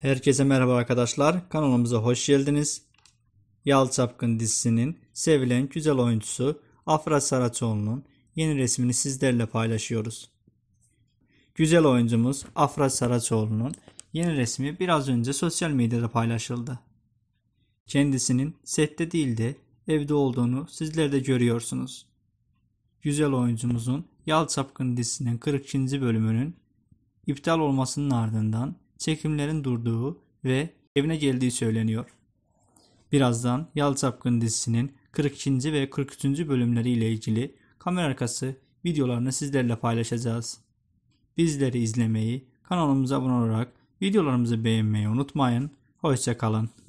Herkese merhaba arkadaşlar. Kanalımıza hoş geldiniz. Yal dizisinin sevilen güzel oyuncusu Afra Saraçoğlu'nun yeni resmini sizlerle paylaşıyoruz. Güzel oyuncumuz Afra Saraçoğlu'nun yeni resmi biraz önce sosyal medyada paylaşıldı. Kendisinin sette değil de evde olduğunu sizler de görüyorsunuz. Güzel oyuncumuzun Yal dizisinin 42. bölümünün iptal olmasının ardından çekimlerin durduğu ve evine geldiği söyleniyor. Birazdan Yal dizisinin 42. ve 43. bölümleri ile ilgili kamera arkası videolarını sizlerle paylaşacağız. Bizleri izlemeyi, kanalımıza abone olarak videolarımızı beğenmeyi unutmayın. Hoşçakalın.